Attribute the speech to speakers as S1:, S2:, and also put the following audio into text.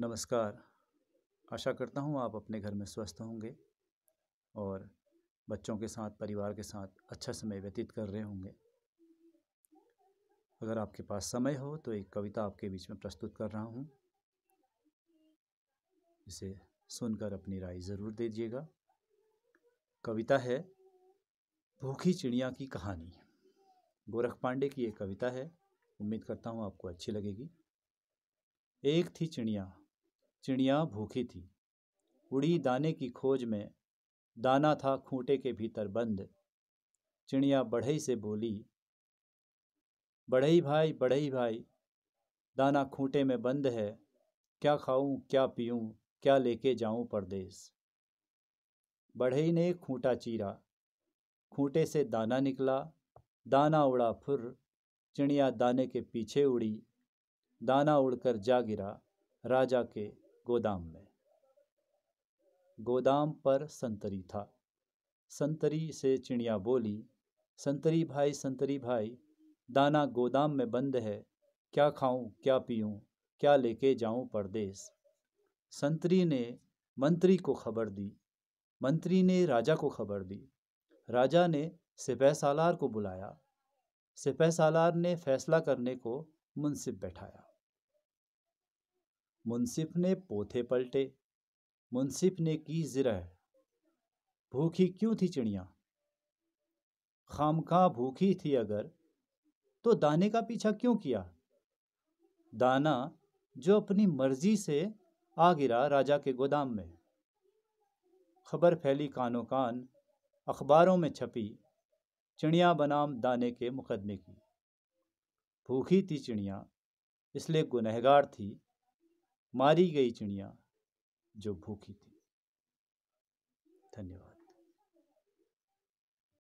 S1: नमस्कार आशा करता हूँ आप अपने घर में स्वस्थ होंगे और बच्चों के साथ परिवार के साथ अच्छा समय व्यतीत कर रहे होंगे अगर आपके पास समय हो तो एक कविता आपके बीच में प्रस्तुत कर रहा हूँ इसे सुनकर अपनी राय ज़रूर दे दीजिएगा कविता है भूखी चिड़िया की कहानी गोरख पांडे की एक कविता है उम्मीद करता हूँ आपको अच्छी लगेगी एक थी चिड़िया चिड़िया भूखी थी उड़ी दाने की खोज में दाना था खूंटे के भीतर बंद चिड़िया बढ़ई से बोली बढ़ई भाई बढ़ई भाई दाना खूंटे में बंद है क्या खाऊं क्या पीऊं क्या लेके जाऊं परदेस बढ़ई ने खूंटा चीरा खूंटे से दाना निकला दाना उड़ा फुर चिड़िया दाने के पीछे उड़ी दाना उड़कर जा गिरा राजा के गोदाम में गोदाम पर संतरी था संतरी से चिड़िया बोली संतरी भाई संतरी भाई दाना गोदाम में बंद है क्या खाऊं क्या पीऊं क्या लेके जाऊं परदेस संतरी ने मंत्री को खबर दी मंत्री ने राजा को खबर दी राजा ने सिपह सालार को बुलाया सिपह सालार ने फैसला करने को मुंसिब बैठाया मुंसिफ ने पोथे पलटे मुंसिफ ने की ज़रा भूखी क्यों थी चिड़िया खामखा भूखी थी अगर तो दाने का पीछा क्यों किया दाना जो अपनी मर्जी से आ गिरा राजा के गोदाम में खबर फैली कानों कान अखबारों में छपी चिड़िया बनाम दाने के मुकदमे की भूखी थी चिड़िया इसलिए गुनहगार थी मारी गई चिड़िया जो भूखी थी धन्यवाद